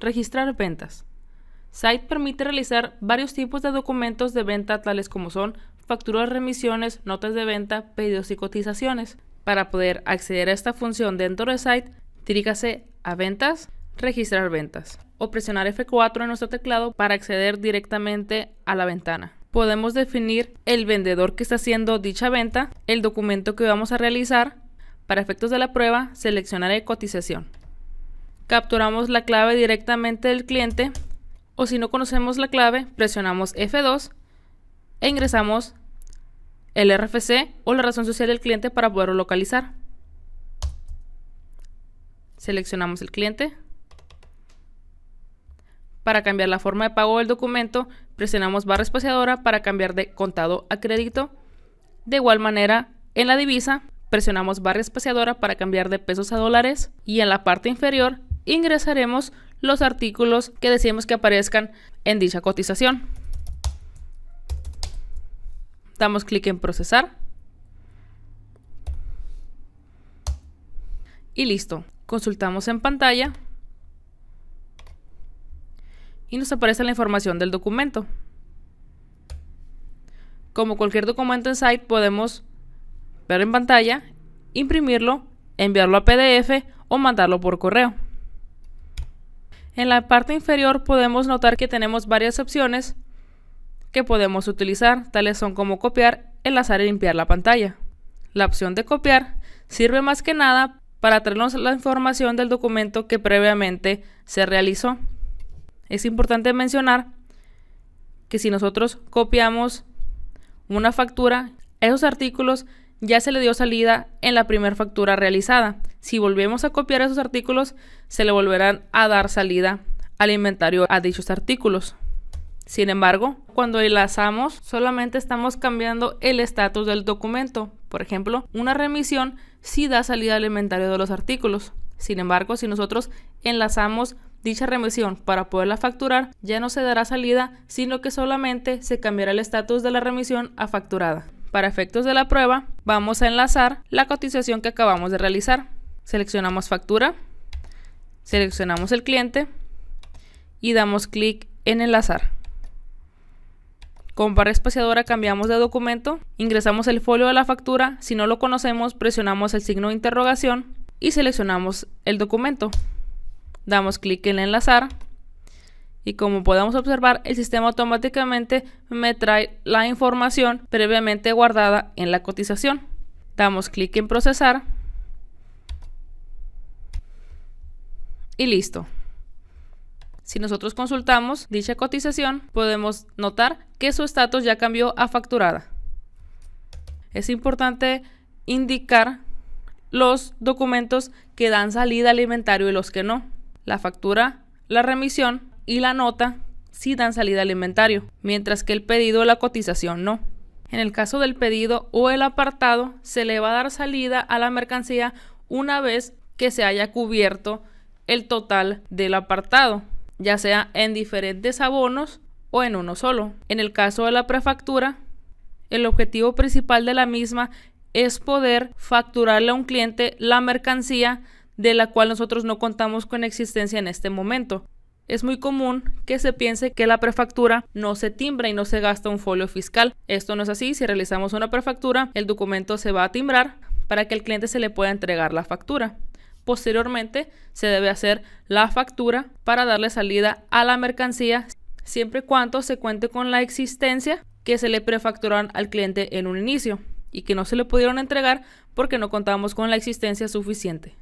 Registrar ventas. Site permite realizar varios tipos de documentos de venta tales como son facturas, remisiones, notas de venta, pedidos y cotizaciones. Para poder acceder a esta función dentro de Site, diríjase a Ventas, Registrar ventas o presionar F4 en nuestro teclado para acceder directamente a la ventana. Podemos definir el vendedor que está haciendo dicha venta, el documento que vamos a realizar. Para efectos de la prueba, seleccionaré cotización capturamos la clave directamente del cliente o si no conocemos la clave, presionamos F2 e ingresamos el RFC o la razón social del cliente para poderlo localizar. Seleccionamos el cliente. Para cambiar la forma de pago del documento, presionamos barra espaciadora para cambiar de contado a crédito. De igual manera, en la divisa, presionamos barra espaciadora para cambiar de pesos a dólares y en la parte inferior ingresaremos los artículos que deseemos que aparezcan en dicha cotización. Damos clic en procesar. Y listo. Consultamos en pantalla. Y nos aparece la información del documento. Como cualquier documento en Site podemos ver en pantalla, imprimirlo, enviarlo a PDF o mandarlo por correo. En la parte inferior podemos notar que tenemos varias opciones que podemos utilizar, tales son como copiar, enlazar y limpiar la pantalla. La opción de copiar sirve más que nada para traernos la información del documento que previamente se realizó. Es importante mencionar que si nosotros copiamos una factura, esos artículos ya se le dio salida en la primera factura realizada si volvemos a copiar esos artículos, se le volverán a dar salida al inventario a dichos artículos. Sin embargo, cuando enlazamos, solamente estamos cambiando el estatus del documento. Por ejemplo, una remisión sí da salida al inventario de los artículos. Sin embargo, si nosotros enlazamos dicha remisión para poderla facturar, ya no se dará salida, sino que solamente se cambiará el estatus de la remisión a facturada. Para efectos de la prueba, vamos a enlazar la cotización que acabamos de realizar seleccionamos factura, seleccionamos el cliente y damos clic en enlazar. Con barra espaciadora cambiamos de documento, ingresamos el folio de la factura, si no lo conocemos presionamos el signo de interrogación y seleccionamos el documento. Damos clic en enlazar y como podemos observar el sistema automáticamente me trae la información previamente guardada en la cotización. Damos clic en procesar y listo. Si nosotros consultamos dicha cotización, podemos notar que su estatus ya cambió a facturada. Es importante indicar los documentos que dan salida al inventario y los que no. La factura, la remisión y la nota sí dan salida al inventario, mientras que el pedido o la cotización no. En el caso del pedido o el apartado, se le va a dar salida a la mercancía una vez que se haya cubierto el total del apartado, ya sea en diferentes abonos o en uno solo. En el caso de la prefactura, el objetivo principal de la misma es poder facturarle a un cliente la mercancía de la cual nosotros no contamos con existencia en este momento. Es muy común que se piense que la prefactura no se timbra y no se gasta un folio fiscal. Esto no es así, si realizamos una prefactura, el documento se va a timbrar para que el cliente se le pueda entregar la factura. Posteriormente se debe hacer la factura para darle salida a la mercancía siempre y cuando se cuente con la existencia que se le prefacturaron al cliente en un inicio y que no se le pudieron entregar porque no contamos con la existencia suficiente.